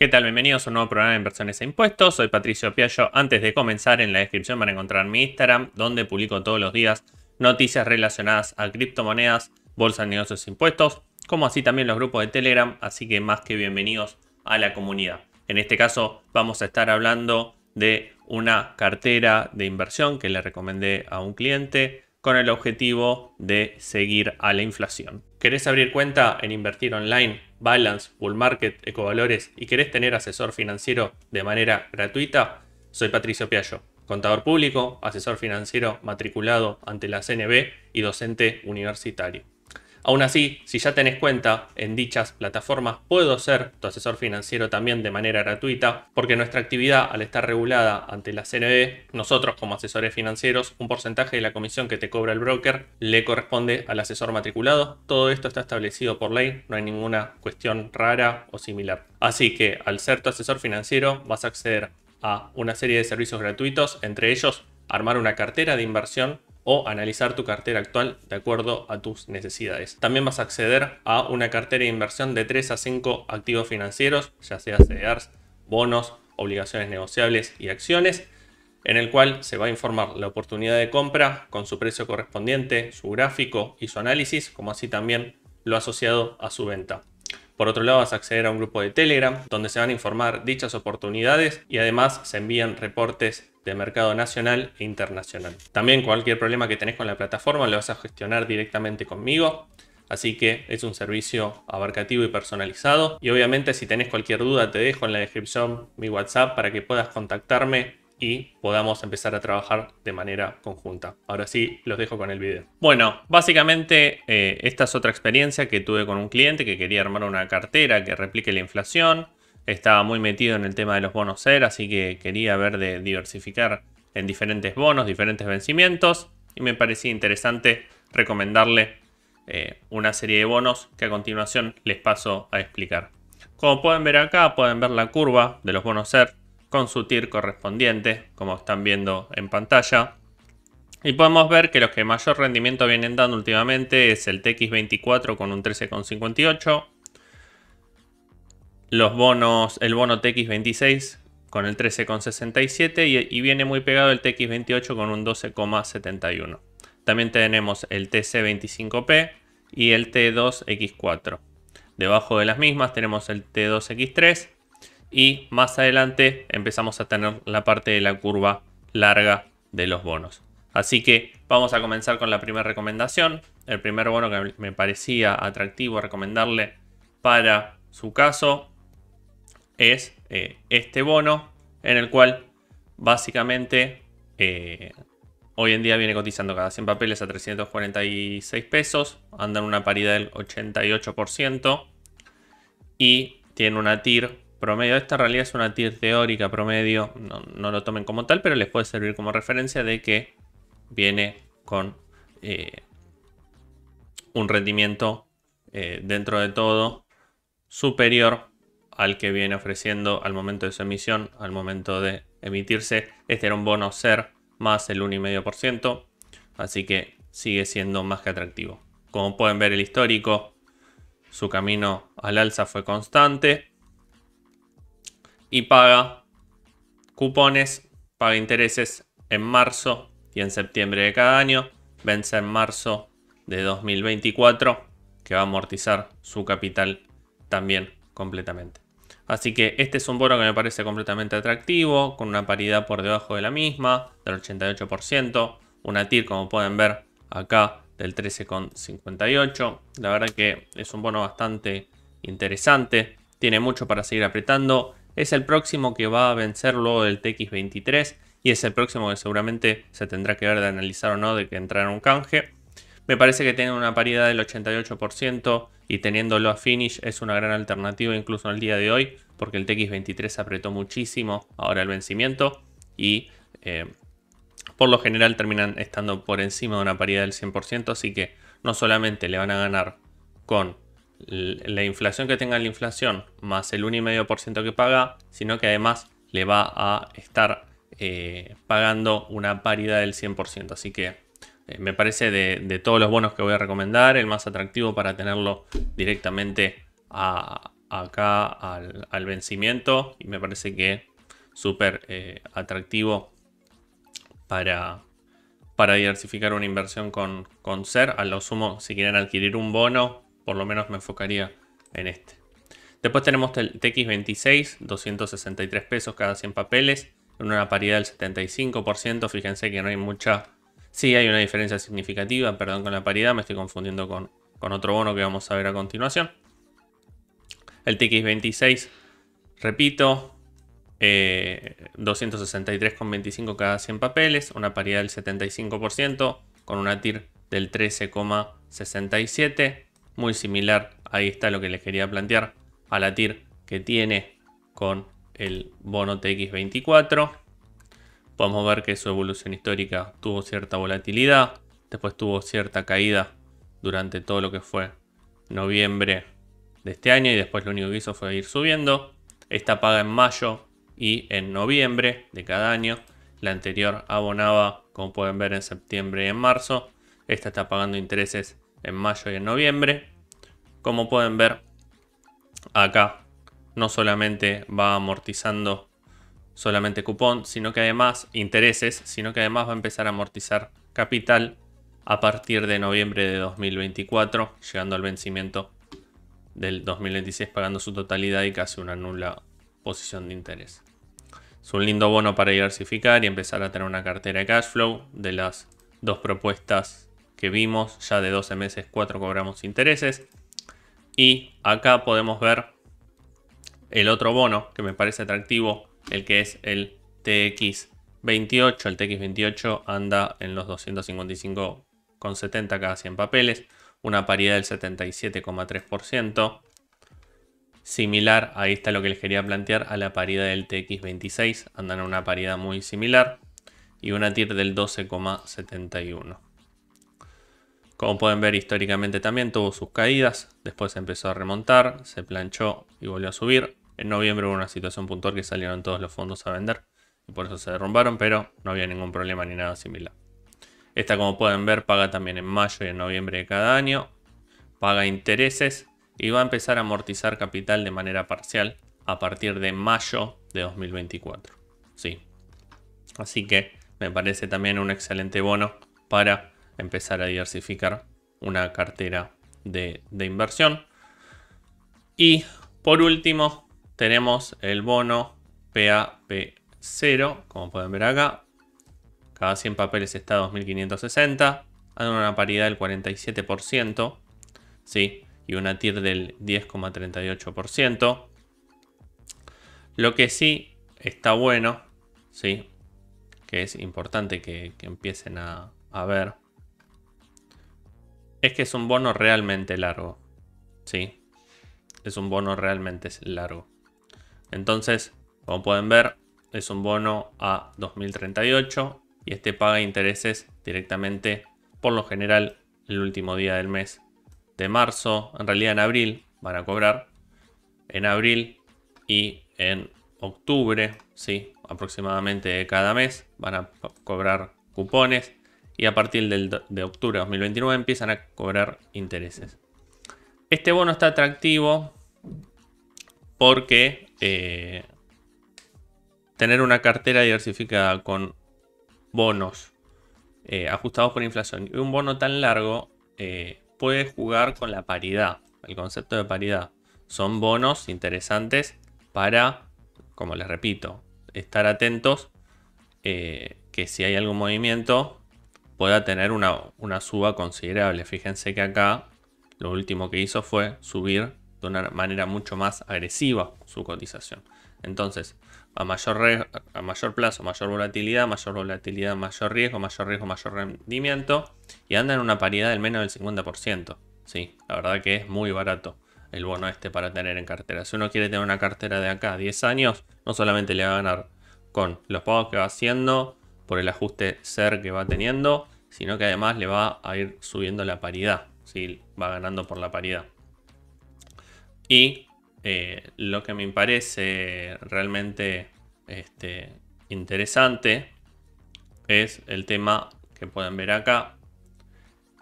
¿Qué tal? Bienvenidos a un nuevo programa de inversiones e impuestos. Soy Patricio Piaggio. Antes de comenzar, en la descripción van a encontrar mi Instagram, donde publico todos los días noticias relacionadas a criptomonedas, bolsas de negocios e impuestos, como así también los grupos de Telegram. Así que más que bienvenidos a la comunidad. En este caso, vamos a estar hablando de una cartera de inversión que le recomendé a un cliente con el objetivo de seguir a la inflación. ¿Querés abrir cuenta en Invertir Online, Balance, Bull Market, Ecovalores y querés tener asesor financiero de manera gratuita? Soy Patricio Piallo, contador público, asesor financiero matriculado ante la CNB y docente universitario. Aún así, si ya tenés cuenta en dichas plataformas, puedo ser tu asesor financiero también de manera gratuita, porque nuestra actividad al estar regulada ante la CNE, nosotros como asesores financieros, un porcentaje de la comisión que te cobra el broker le corresponde al asesor matriculado. Todo esto está establecido por ley, no hay ninguna cuestión rara o similar. Así que al ser tu asesor financiero vas a acceder a una serie de servicios gratuitos, entre ellos armar una cartera de inversión o analizar tu cartera actual de acuerdo a tus necesidades. También vas a acceder a una cartera de inversión de 3 a 5 activos financieros, ya sea CDRs, e bonos, obligaciones negociables y acciones, en el cual se va a informar la oportunidad de compra con su precio correspondiente, su gráfico y su análisis, como así también lo asociado a su venta. Por otro lado, vas a acceder a un grupo de Telegram donde se van a informar dichas oportunidades y además se envían reportes de mercado nacional e internacional. También cualquier problema que tenés con la plataforma lo vas a gestionar directamente conmigo. Así que es un servicio abarcativo y personalizado. Y obviamente si tenés cualquier duda te dejo en la descripción mi WhatsApp para que puedas contactarme y podamos empezar a trabajar de manera conjunta. Ahora sí, los dejo con el video. Bueno, básicamente eh, esta es otra experiencia que tuve con un cliente que quería armar una cartera que replique la inflación estaba muy metido en el tema de los bonos ser, así que quería ver de diversificar en diferentes bonos, diferentes vencimientos, y me parecía interesante recomendarle eh, una serie de bonos que a continuación les paso a explicar. Como pueden ver acá, pueden ver la curva de los bonos ser con su TIR correspondiente, como están viendo en pantalla. Y podemos ver que los que mayor rendimiento vienen dando últimamente es el TX24 con un 13,58, los bonos, el bono TX26 con el 13,67 y, y viene muy pegado el TX28 con un 12,71. También tenemos el TC25P y el T2X4. Debajo de las mismas tenemos el T2X3 y más adelante empezamos a tener la parte de la curva larga de los bonos. Así que vamos a comenzar con la primera recomendación. El primer bono que me parecía atractivo recomendarle para su caso es eh, este bono en el cual básicamente eh, hoy en día viene cotizando cada 100 papeles a 346 pesos, anda en una paridad del 88% y tiene una TIR promedio. Esta realidad es una TIR teórica promedio, no, no lo tomen como tal, pero les puede servir como referencia de que viene con eh, un rendimiento dentro de todo superior al que viene ofreciendo al momento de su emisión, al momento de emitirse. Este era un bono SER más el 1,5%, así que sigue siendo más que atractivo. Como pueden ver el histórico, su camino al alza fue constante y paga cupones, paga intereses en marzo y en septiembre de cada año, vence en marzo de 2024 que va a amortizar su capital también completamente. Así que este es un bono que me parece completamente atractivo, con una paridad por debajo de la misma, del 88%, una TIR como pueden ver acá del 13,58. La verdad que es un bono bastante interesante, tiene mucho para seguir apretando. Es el próximo que va a vencer luego del TX23 y es el próximo que seguramente se tendrá que ver de analizar o no de que entrar en un canje. Me parece que tienen una paridad del 88% y teniéndolo a finish es una gran alternativa incluso al día de hoy porque el TX23 apretó muchísimo ahora el vencimiento y eh, por lo general terminan estando por encima de una paridad del 100% así que no solamente le van a ganar con la inflación que tenga la inflación más el 1,5% que paga sino que además le va a estar eh, pagando una paridad del 100% así que eh, me parece de, todos los bonos que voy a recomendar, el más atractivo para tenerlo directamente acá al, vencimiento. Y me parece que súper eh, atractivo para, diversificar una inversión con, con SER. A lo sumo, si quieren adquirir un bono, por lo menos me enfocaría en este. Después tenemos el TX26, 263 pesos cada 100 papeles, en una paridad del 75%. Fíjense que no hay mucha Sí, hay una diferencia significativa, perdón con la paridad, me estoy confundiendo con, otro bono que vamos a ver a continuación. El TX26, repito, 263,25 eh, cada 100 papeles, una paridad del 75%, con una TIR del 13,67, muy similar, ahí está lo que les quería plantear, a la TIR que tiene con el bono TX24 podemos ver que su evolución histórica tuvo cierta volatilidad, después tuvo cierta caída durante todo lo que fue noviembre de este año y después lo único que hizo fue ir subiendo. Esta paga en mayo y en noviembre de cada año. La anterior abonaba, como pueden ver, en septiembre y en marzo. Esta está pagando intereses en mayo y en noviembre. Como pueden ver, acá no solamente va amortizando solamente cupón, sino que además intereses, sino que además va a empezar a amortizar capital a partir de noviembre de 2024, llegando al vencimiento del 2026 pagando su totalidad y casi una nula posición de interés. Es un lindo bono para diversificar y empezar a tener una cartera de cash flow. De las dos propuestas que vimos, ya de 12 meses, 4 cobramos intereses. Y acá podemos ver el otro bono que me parece atractivo el que es el TX28. El TX28 anda en los 255,70 cada 100 papeles, una paridad del 77,3%. Similar, ahí está lo que les quería plantear, a la paridad del TX26, andan en una paridad muy similar y una TIR del 12,71. Como pueden ver históricamente también tuvo sus caídas, después empezó a remontar, se planchó y volvió a subir. En noviembre hubo una situación puntual que salieron todos los fondos a vender y por eso se derrumbaron, pero no había ningún problema ni nada similar. Esta, como pueden ver, paga también en mayo y en noviembre de cada año, paga intereses y va a empezar a amortizar capital de manera parcial a partir de mayo de 2024. Sí. Así que me parece también un excelente bono para empezar a diversificar una cartera de, de inversión. Y por último, tenemos el bono PAP0, como pueden ver acá. Cada 100 papeles está a 2560, dan una paridad del 47%, ¿sí? y una TIR del 10,38%. Lo que sí está bueno, ¿sí? que es importante que, empiecen a, a, ver, es que es un bono realmente largo. ¿sí? Es un bono realmente largo. Entonces, como pueden ver, es un bono a 2038 y este paga intereses directamente por lo general el último día del mes de marzo, en realidad en abril van a cobrar, en abril y en octubre, sí, aproximadamente de cada mes van a cobrar cupones y a partir del, de octubre de 2029 empiezan a cobrar intereses. Este bono está atractivo porque eh, tener una cartera diversificada con bonos eh, ajustados por inflación y un bono tan largo eh, puede jugar con la paridad, el concepto de paridad. Son bonos interesantes para, como les repito, estar atentos que si hay algún movimiento pueda tener una, una suba considerable. Fíjense que acá lo último que hizo fue subir de una manera mucho más agresiva su cotización. Entonces, a mayor, a mayor plazo, mayor volatilidad, mayor volatilidad, mayor riesgo, mayor riesgo, mayor rendimiento. Y anda en una paridad del menos del 50%. Sí, la verdad que es muy barato el bono este para tener en cartera. Si uno quiere tener una cartera de acá 10 años, no solamente le va a ganar con los pagos que va haciendo, por el ajuste ser que va teniendo, sino que además le va a ir subiendo la paridad. Sí, va ganando por la paridad. Y eh, lo que me parece realmente este, interesante es el tema que pueden ver acá.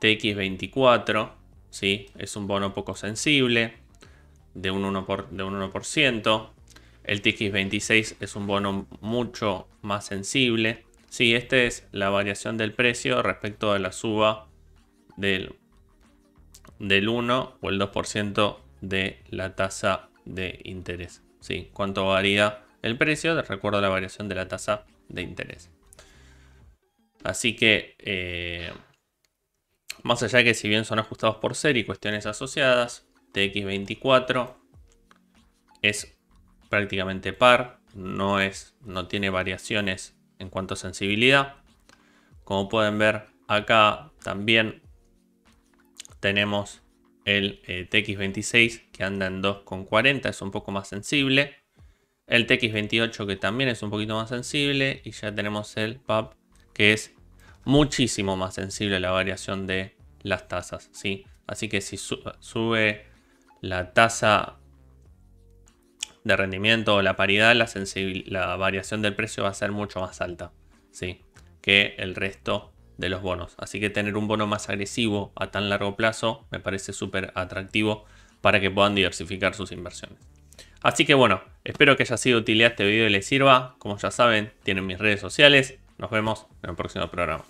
TX24, ¿sí? es un bono poco sensible de un 1%. El TX26 es un bono mucho más sensible. Sí, esta es la variación del precio respecto a la suba del, del 1 o el 2% de la tasa de interés. ¿sí? ¿Cuánto varía el precio? Recuerdo la variación de la tasa de interés. Así que, eh, más allá de que si bien son ajustados por ser y cuestiones asociadas, TX24 es prácticamente par, no, es, no tiene variaciones en cuanto a sensibilidad. Como pueden ver acá también tenemos el eh, TX26 que anda en 2,40, es un poco más sensible. El TX28 que también es un poquito más sensible. Y ya tenemos el PAP que es muchísimo más sensible a la variación de las tasas. ¿sí? Así que si sube la tasa de rendimiento o la paridad, la, la variación del precio va a ser mucho más alta ¿sí? que el resto de los bonos. Así que tener un bono más agresivo a tan largo plazo me parece súper atractivo para que puedan diversificar sus inversiones. Así que bueno, espero que haya sido útil este video y les sirva. Como ya saben, tienen mis redes sociales. Nos vemos en el próximo programa.